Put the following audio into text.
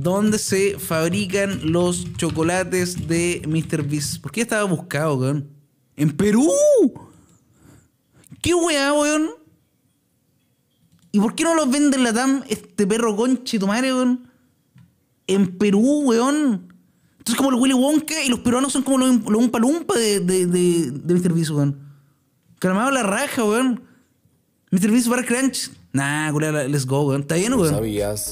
¿Dónde se fabrican los chocolates de Mr. Beast. ¿Por qué estaba buscado, weón? ¡En Perú! ¿Qué weá, weón? ¿Y por qué no los vende en la TAM este perro conche tu madre, weón? En Perú, weón. Entonces, como el Willy Wonka y los peruanos son como los, un Umpa Lumpa de, de, Mr. Beast, weón. Calmado la raja, weón. Mr. Beast Bar Crunch. Nah, güey, let's go, weón. Está bien, weón. sabías.